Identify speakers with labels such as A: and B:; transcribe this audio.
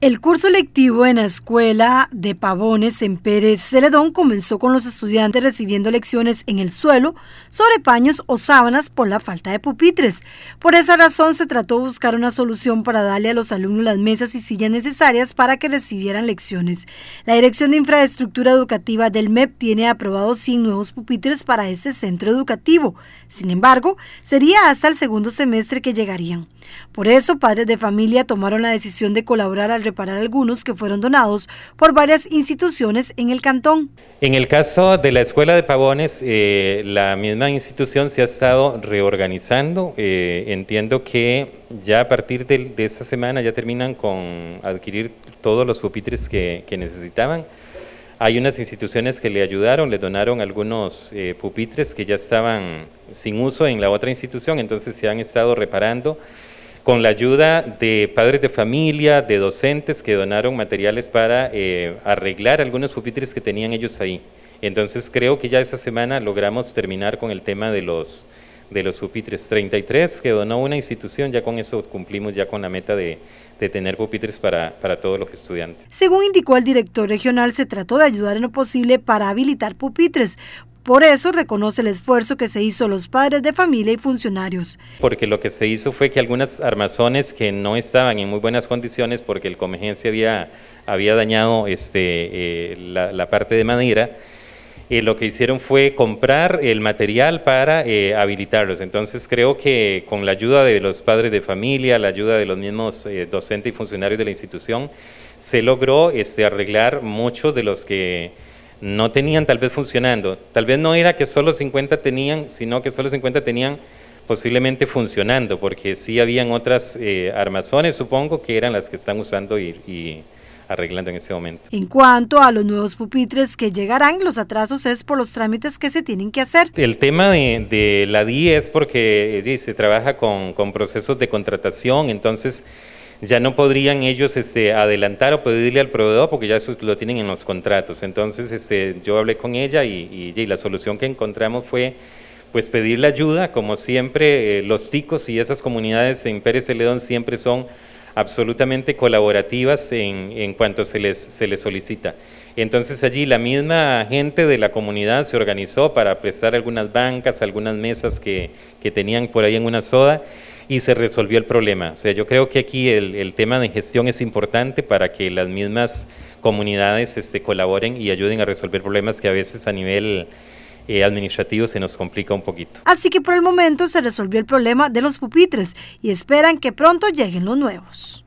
A: El curso lectivo en la Escuela de Pavones en Pérez Celedón comenzó con los estudiantes recibiendo lecciones en el suelo sobre paños o sábanas por la falta de pupitres. Por esa razón se trató de buscar una solución para darle a los alumnos las mesas y sillas necesarias para que recibieran lecciones. La Dirección de Infraestructura Educativa del MEP tiene aprobado 100 nuevos pupitres para este centro educativo. Sin embargo, sería hasta el segundo semestre que llegarían. Por eso, padres de familia tomaron la decisión de colaborar al reparar algunos que fueron donados por varias instituciones en el cantón.
B: En el caso de la Escuela de Pavones, eh, la misma institución se ha estado reorganizando. Eh, entiendo que ya a partir de, esta semana ya terminan con adquirir todos los pupitres que, necesitaban. Hay unas instituciones que le ayudaron, le donaron algunos eh, pupitres que ya estaban sin uso en la otra institución, entonces se han estado reparando con la ayuda de padres de familia, de docentes que donaron materiales para eh, arreglar algunos pupitres que tenían ellos ahí. Entonces creo que ya esta semana logramos terminar con el tema de los, de los pupitres. 33 que donó una institución, ya con eso cumplimos ya con la meta de, de tener pupitres para, para todos los estudiantes.
A: Según indicó el director regional, se trató de ayudar en lo posible para habilitar pupitres, por eso reconoce el esfuerzo que se hizo los padres de familia y funcionarios.
B: Porque lo que se hizo fue que algunas armazones que no estaban en muy buenas condiciones porque el comejense había, dañado este, eh, la, parte de madera, eh, lo que hicieron fue comprar el material para eh, habilitarlos. Entonces creo que con la ayuda de los padres de familia, la ayuda de los mismos docentes y funcionarios de la institución, se logró este, arreglar muchos de los que no tenían tal vez funcionando. Tal vez no era que solo 50 tenían, sino que solo 50 tenían posiblemente funcionando, porque sí habían otras eh, armazones, supongo, que eran las que están usando y, y arreglando en ese momento.
A: En cuanto a los nuevos pupitres que llegarán, los atrasos es por los trámites que se tienen que hacer.
B: El tema de, la DI es porque eh, se trabaja con, con procesos de contratación, entonces ya no podrían ellos este, adelantar o pedirle al proveedor porque ya eso lo tienen en los contratos. Entonces este, yo hablé con ella y, la solución que encontramos fue pues pedirle ayuda, como siempre eh, los ticos y esas comunidades en Pérez Celedón siempre son absolutamente colaborativas en, cuanto se les, se les solicita. Entonces allí la misma gente de la comunidad se organizó para prestar algunas bancas, algunas mesas que, que tenían por ahí en una soda y se resolvió el problema. O sea, yo creo que aquí el, tema de gestión es importante para que las mismas comunidades este, colaboren y ayuden a resolver problemas que a veces a nivel eh, administrativo se nos complica un poquito.
A: Así que por el momento se resolvió el problema de los pupitres y esperan que pronto lleguen los nuevos.